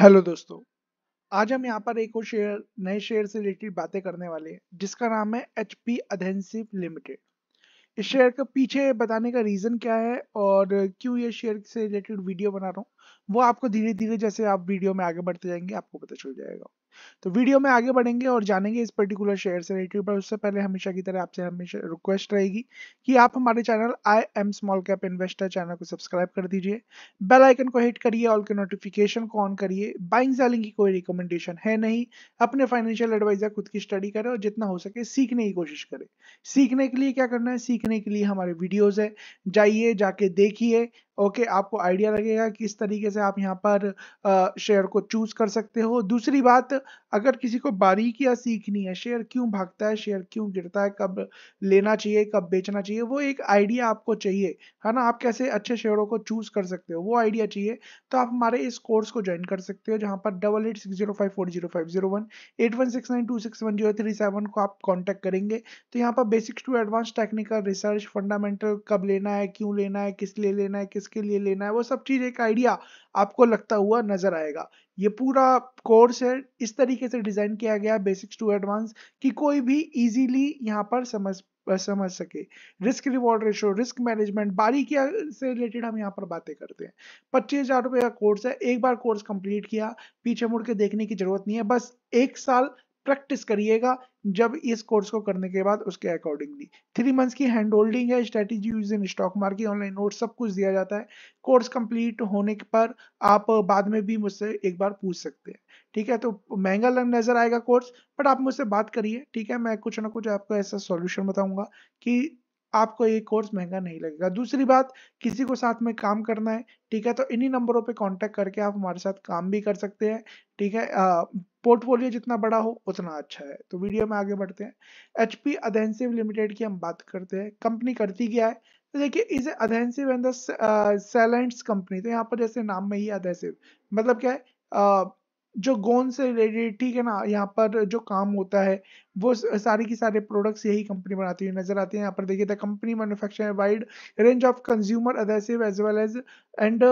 hello दोस्तों आज हम यहाँ पर एक और शेयर नए शेयर से रिलेटेड बातें करने वाले हैं जिसका नाम है एच पी अधेंसिव लिमिटेड इस शेयर के पीछे बताने का रीज़न क्या है और क्यों ये शेयर से रिलेटेड वीडियो बना रहा हूँ वो आपको धीरे धीरे जैसे आप वीडियो में आगे बढ़ते जाएंगे आपको पता चल जाएगा तो वीडियो में आगे बढ़ेंगे और जानेंगे इस पर्टिकुलर शेयर से रिलेटेड पर उससे पहले हमेशा की तरह आपसे हमेशा रिक्वेस्ट रहेगी कि आप हमारे channel I am small cap investor channel को सब्सक्राइब कर दीजिए बेल आइकन को हिट करिए ऑल के नोटिफिकेशन को ऑन करिए बाइंग सेलिंग की कोई रिकमेंडेशन है नहीं अपने फाइनेंशियल एडवाइजर खुद की स्टडी करें और जितना हो सके सीखने की कोशिश करें सीखने के लिए क्या करना है सीखने के लिए हमारे वीडियोज है जाइए जाके देखिए ओके okay, आपको आइडिया लगेगा किस तरीके से आप यहाँ पर शेयर को चूज कर सकते हो दूसरी बात अगर किसी को बारीकियां सीखनी है शेयर क्यों भागता है शेयर क्यों गिरता है कब लेना चाहिए कब बेचना चाहिए वो एक आइडिया आपको चाहिए है ना आप कैसे अच्छे शेयरों को चूज कर सकते हो वो आइडिया चाहिए तो आप हमारे इस कोर्स को ज्वाइन कर सकते हो जहाँ पर double eight six zero five four zero five zero one eight one six nine two six one zero three seven को आप कॉन्टैक्ट करेंगे तो यहाँ पर basics to advance technical research fundamental कब लेना है क्यों लेना है किस लिए लेना है किसके लिए लेना है वो सब चीज़ एक आइडिया आपको लगता हुआ नजर आएगा ये पूरा कोर्स है इस तरीके से डिज़ाइन किया गया बेसिक्स टू एडवांस कि कोई भी इजीली यहाँ पर समझ समझ सके risk reward ratio risk management बारीकिया से रिलेटेड हम यहाँ पर बातें करते हैं पच्चीस हजार रुपये का कोर्स है एक बार कोर्स कंप्लीट किया पीछे मुड़ के देखने की जरूरत नहीं है बस एक साल प्रैक्टिस करिएगा जब इस कोर्स को करने के बाद उसके अकॉर्डिंगली थ्री मंथ्स की हैंड होल्डिंग है strategy use in stock market online note सब कुछ दिया जाता है कोर्स कंप्लीट होने पर आप बाद में भी मुझसे एक बार पूछ सकते हैं ठीक है तो महंगा लग नजर आएगा कोर्स बट आप मुझसे बात करिए ठीक है मैं कुछ ना कुछ आपको ऐसा सॉल्यूशन बताऊंगा कि आपको ये कोर्स महंगा नहीं लगेगा दूसरी बात किसी को साथ में काम करना है ठीक है तो इन्हीं नंबरों पे कांटेक्ट करके आप हमारे साथ काम भी कर सकते हैं ठीक है पोर्टफोलियो जितना बड़ा हो उतना अच्छा है तो वीडियो में आगे बढ़ते हैं एच पी अधेंसिव लिमिटेड की हम बात करते हैं कंपनी करती क्या है तो देखिए is adhesive and the sealants company तो यहाँ पर जैसे नाम में ही अधेंसिव मतलब क्या है जो गोन से रिलेटेड ठीक है ना यहाँ पर जो काम होता है वो सारे की सारे प्रोडक्ट्स यही कंपनी बनाती हुई नजर आती है यहाँ पर देखिए the company manufacture wide range of consumer adhesive as well as and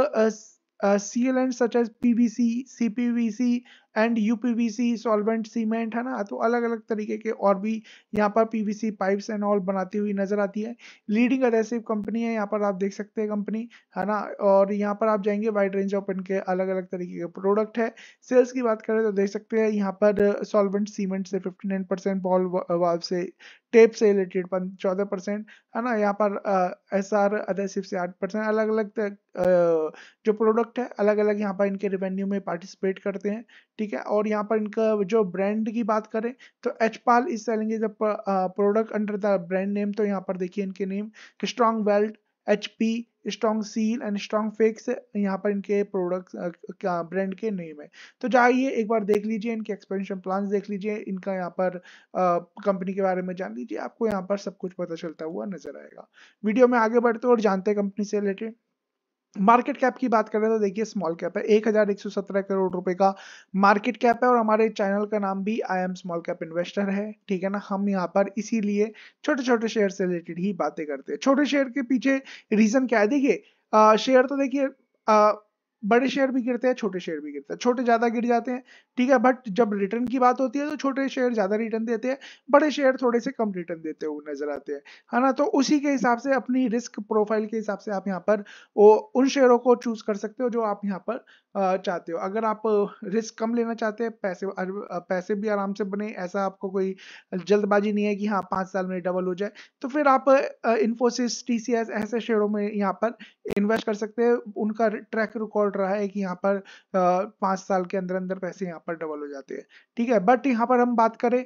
C L and such as PBC CPVC and U P V C solvent cement है ना तो अलग अलग तरीके के और भी यहाँ पर P V C pipes and all बनाती हुई नजर आती है लीडिंग अडेसिव कंपनी है यहाँ पर आप देख सकते हैं कंपनी है ना और यहाँ पर आप जाएंगे वाइड रेंज ऑफ इनके अलग अलग तरीके के प्रोडक्ट है सेल्स की बात करें तो देख सकते हैं यहाँ पर सॉल्वेंट सीमेंट से fifty nine percent ball valve से टेप से रिलेटेड चौदह परसेंट है ना यहाँ पर एस आर अदेसिव से आठ परसेंट अलग अलग जो प्रोडक्ट है अलग अलग यहाँ पर इनके रेवेन्यू में पार्टिसिपेट करते हैं ठीक ठीक है और यहाँ पर इनका जो ब्रांड की बात करें तो HPAL is selling is a product under the brand name तो यहाँ पर देखिए इनके name strong weld H P strong seal and strong fix यहाँ पर इनके प्रोडक्ट uh, ब्रांड के नेम है तो जाइए एक बार देख लीजिए इनके एक्सपेंशन प्लान देख लीजिए इनका यहाँ पर कंपनी uh, के बारे में जान लीजिए आपको यहाँ पर सब कुछ पता चलता हुआ नजर आएगा वीडियो में आगे बढ़ते और जानते हैं कंपनी से रिलेटेड मार्केट कैप की बात करें तो देखिए स्मॉल कैप है एक हजार एक सौ सत्रह करोड़ रुपए का मार्केट कैप है और हमारे चैनल का नाम भी I am small cap investor है ठीक है ना हम यहाँ पर इसीलिए छोटे छोटे शेयर से रिलेटेड ही बातें करते हैं छोटे शेयर के पीछे रीजन क्या है देखिए शेयर तो देखिए बड़े शेयर भी गिरते हैं छोटे शेयर भी गिरते हैं छोटे ज़्यादा गिर जाते हैं ठीक है बट जब रिटर्न की बात होती है तो छोटे शेयर ज़्यादा रिटर्न देते हैं बड़े शेयर थोड़े से कम रिटर्न देते हुए नजर आते हैं है ना तो उसी के हिसाब से अपनी रिस्क प्रोफाइल के हिसाब से आप यहाँ पर वो उन शेयरों को चूज कर सकते हो जो आप यहाँ पर चाहते हो अगर आप रिस्क कम लेना चाहते हैं पैसे पैसे भी आराम से बने ऐसा आपको कोई जल्दबाजी नहीं है कि हाँ पाँच साल में डबल हो जाए तो फिर आप इन्फोसिस टीसीएस ऐसे शेयरों में यहाँ पर इन्वेस्ट कर सकते हैं उनका ट्रैक रिकॉर्ड रहा है कि यहाँ पर पांच साल के अंदर अंदर पैसे यहाँ पर डबल हो जाते हैं ठीक है बट यहाँ पर हम बात करें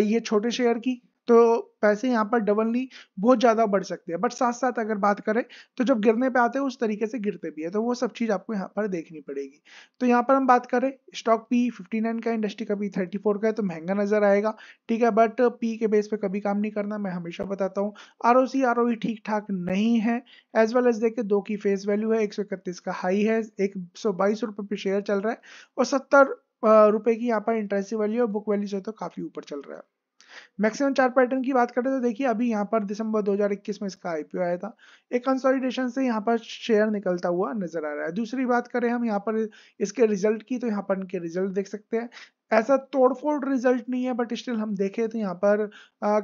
ये छोटे शेयर की तो पैसे यहाँ पर डबलली बहुत ज़्यादा बढ़ सकते हैं बट साथ साथ अगर बात करें तो जब गिरने पे आते हैं उस तरीके से गिरते भी है तो वो सब चीज़ आपको यहाँ पर देखनी पड़ेगी तो यहाँ पर हम बात करें स्टॉक पी फिफ्टी नाइन का इंडस्ट्री का पी थर्टी फोर का है तो महंगा नजर आएगा ठीक है बट पी के बेस पे कभी काम नहीं करना मैं हमेशा बताता हूँ R O C R O e ठीक ठाक नहीं है एज वेल एज देखे दो की फेस वैल्यू है एक सौ इकतीस का हाई है एक सौ बाईस रुपये पे शेयर चल रहा है और सत्तर रुपए की यहाँ पर इंटरेस्ट वैल्यू और बुक वैल्यू से तो काफ़ी ऊपर चल रहा है मैक्सिमम चार पैटर्न की बात करें तो देखिए अभी यहाँ पर दिसंबर 2021 में इसका आईपीओ आया था एक कंसोलिडेशन से यहाँ पर शेयर निकलता हुआ नजर आ रहा है दूसरी बात करें हम यहाँ पर इसके रिजल्ट की तो यहाँ पर इनके रिजल्ट देख सकते हैं ऐसा तोड़फोड़ रिजल्ट नहीं है बट स्टिल हम देखें तो यहाँ पर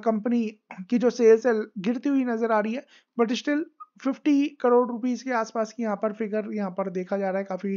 कंपनी की जो सेल्स है गिरती हुई नजर आ रही है but still fifty crore rupees के आसपास की यहाँ पर फिगर यहाँ पर देखा जा रहा है काफ़ी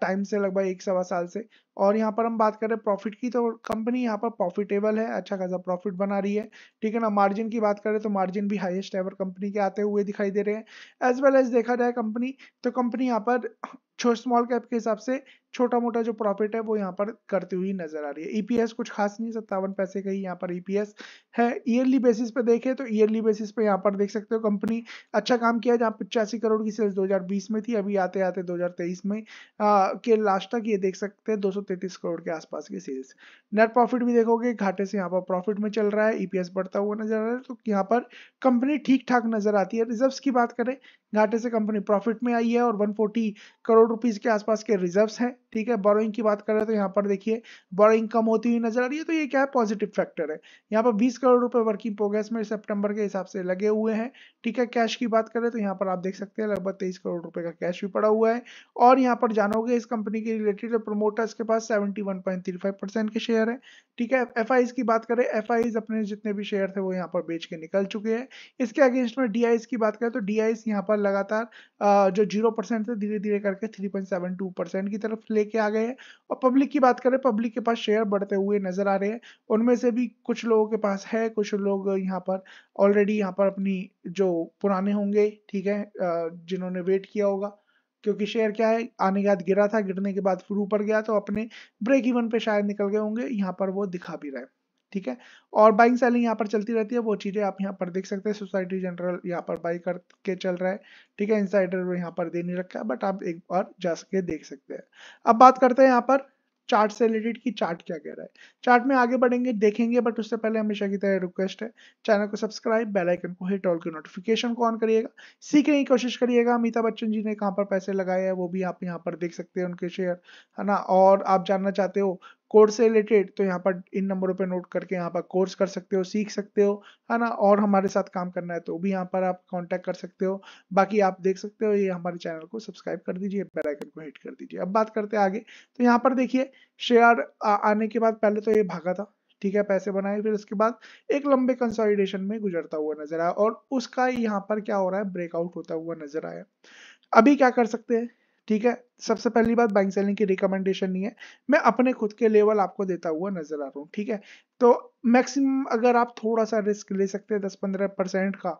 टाइम से लगभग एक सवा साल से और यहाँ पर हम बात करें प्रॉफिट की तो कंपनी यहाँ पर प्रॉफिटेबल है अच्छा खासा प्रॉफिट बना रही है ठीक है ना मार्जिन की बात करें तो मार्जिन भी हाईएस्ट एवर कंपनी के आते हुए दिखाई दे रहे हैं एज वेल एज देखा जाए कंपनी तो कंपनी यहाँ पर छोट स्मॉल कैप के हिसाब से छोटा मोटा जो प्रॉफिट है वो यहाँ पर करती हुई नजर आ रही है ईपीएस e कुछ खास नहीं सत्तावन पैसे का ही यहाँ पर ईपीएस e है ईयरली बेसिस पे देखें तो ईयरली बेसिस पे यहाँ पर देख सकते हो कंपनी अच्छा काम किया जहाँ पचासी करोड़ की सेल्स 2020 में थी अभी आते आते 2023 में आ, के लास्ट तक ये देख सकते हैं दो करोड़ के आसपास की सेल्स नेट प्रॉफिट भी देखोगे घाटे से यहाँ पर प्रॉफिट में चल रहा है ईपीएस e बढ़ता हुआ नजर आ रहा है तो यहाँ पर कंपनी ठीक ठाक नजर आती है रिजर्व की बात करें घाटे से कंपनी प्रॉफिट में आई है और वन करोड़ रुपीज के आसपास के रिजर्व है ठीक है बोरोइंग की बात कर रहे हैं तो यहाँ पर देखिए बोरोइंग कम होती हुई नजर आ रही है तो ये क्या है पॉजिटिव फैक्टर है यहाँ पर 20 करोड़ रुपए वर्किंग प्रोग्रेस में सितंबर के हिसाब से लगे हुए हैं ठीक है कैश की बात करें तो यहाँ पर आप देख सकते हैं लगभग तेईस करोड़ रुपए का कैश भी पड़ा हुआ है और यहाँ पर जानोगे इस कंपनी के रिलेटेड प्रोमोटर्स के पास सेवेंटी के शेयर है ठीक है एफ की बात करें एफ अपने जितने भी शेयर थे वो यहाँ पर बेच के निकल चुके हैं इसके अगेंस्ट में डी की बात करें तो डी यहाँ पर लगातार जो जीरो थे धीरे धीरे करके थ्री की तरफ लेके आ गए हैं और पब्लिक की बात करें पब्लिक के पास शेयर बढ़ते हुए नजर आ रहे हैं उनमें से भी कुछ लोगों के पास है कुछ लोग यहाँ पर ऑलरेडी यहाँ पर अपनी जो पुराने होंगे ठीक है जिन्होंने वेट किया होगा क्योंकि शेयर क्या है आने के बाद गिरा था गिरने के बाद फिर ऊपर गया तो अपने ब्रेक इवन पे शायद निकल गए होंगे यहाँ पर वो दिखा भी रहे हैं ठीक है और बाइंग सेलिंग यहाँ पर चलती रहती है वो चीज़ें आप यहाँ पर देख सकते हैं सोसाइटी जनरल यहाँ पर बाई करके चल रहा है ठीक है इनसाइडर यहाँ पर दे नहीं रखा है बट आप एक बार जा सके देख सकते हैं अब बात करते हैं यहाँ पर चार्ट से रिलेटेड की चार्ट क्या कह रहा है चार्ट में आगे बढ़ेंगे देखेंगे बट उससे पहले हमेशा की तरह रिक्वेस्ट है चैनल को सब्सक्राइब बेल आइकन को हिट ऑल की नोटिफिकेशन को ऑन करिएगा सीखने की कोशिश करिएगा अमिताभ बच्चन जी ने कहाँ पर पैसे लगाए हैं वो भी आप यहाँ पर देख सकते हैं उनके शेयर है ना और आप जानना चाहते हो कोर्स से रिलेटेड तो यहाँ पर इन नंबरों पे नोट करके यहाँ पर कोर्स कर सकते हो सीख सकते हो है ना और हमारे साथ काम करना है तो भी यहाँ पर आप कांटेक्ट कर सकते हो बाकी आप देख सकते हो ये हमारे चैनल को सब्सक्राइब कर दीजिए बेल आइकन को हिट कर दीजिए अब बात करते हैं आगे तो यहाँ पर देखिए शेयर आने के बाद पहले तो ये भागा था ठीक है पैसे बनाए फिर उसके बाद एक लंबे कंसोलिडेशन में गुजरता हुआ नजर आया और उसका यहाँ पर क्या हो रहा है ब्रेकआउट होता हुआ नजर आया अभी क्या कर सकते हैं ठीक है सबसे पहली बात बाइंग सेलिंग की रिकमेंडेशन नहीं है मैं अपने खुद के लेवल आपको देता हुआ नजर आ रहा हूँ ठीक है तो मैक्सिमम अगर आप थोड़ा सा रिस्क ले सकते हैं दस पंद्रह परसेंट का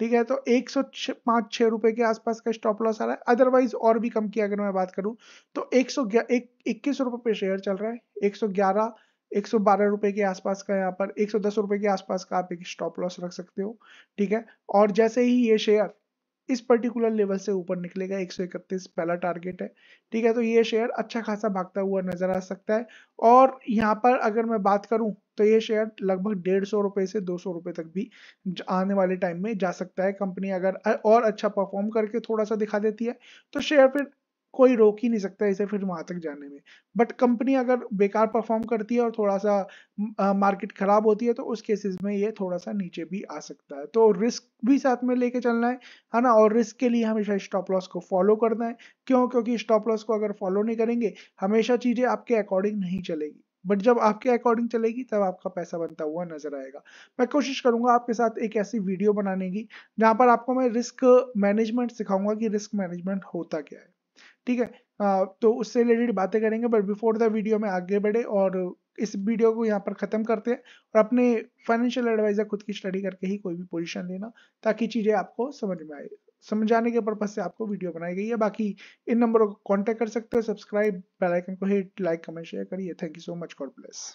ठीक है तो एक सौ पाँच छः रुपये के आसपास का स्टॉप लॉस आ रहा है अदरवाइज और भी कम किया अगर मैं बात करूं तो एक सौ इक्कीस रुपये पे शेयर चल रहा है एक सौ ग्यारह एक सौ बारह रुपये के आसपास का यहाँ पर एक सौ दस रुपये के आसपास का आप एक स्टॉप लॉस रख सकते हो ठीक है और जैसे ही ये शेयर इस पर्टिकुलर लेवल से ऊपर निकलेगा एक पहला टारगेट है ठीक है तो ये शेयर अच्छा खासा भागता हुआ नजर आ सकता है और यहाँ पर अगर मैं बात करूँ तो ये शेयर लगभग डेढ़ सौ रुपए से दो सौ रुपये तक भी आने वाले टाइम में जा सकता है कंपनी अगर और अच्छा परफॉर्म करके थोड़ा सा दिखा देती है तो शेयर फिर कोई रोक ही नहीं सकता इसे फिर वहां तक जाने में बट कंपनी अगर बेकार परफॉर्म करती है और थोड़ा सा मार्केट खराब होती है तो उस केसेस में ये थोड़ा सा नीचे भी आ सकता है तो रिस्क भी साथ में लेके चलना है है ना और रिस्क के लिए हमेशा स्टॉप लॉस को फॉलो करना है क्यों क्योंकि स्टॉप लॉस को अगर फॉलो नहीं करेंगे हमेशा चीजें आपके अकॉर्डिंग नहीं चलेगी बट जब आपके अकॉर्डिंग चलेगी तब आपका पैसा बनता हुआ नजर आएगा मैं कोशिश करूंगा आपके साथ एक ऐसी वीडियो बनाने की जहां पर आपको मैं रिस्क मैनेजमेंट सिखाऊंगा कि रिस्क मैनेजमेंट होता क्या है ठीक है हाँ, तो उससे रिलेटेड बातें करेंगे बट बिफोर द वीडियो में आगे बढ़े और इस वीडियो को यहाँ पर ख़त्म करते हैं और अपने फाइनेंशियल एडवाइज़र खुद की स्टडी करके ही कोई भी पोजीशन लेना ताकि चीज़ें आपको समझ में आए समझाने के पर्पज से आपको वीडियो बनाई गई है बाकी इन नंबरों को कांटेक्ट कर सकते हो सब्सक्राइब बेल आइकन को हिट लाइक कमेंट शेयर करिए thank you so much God bless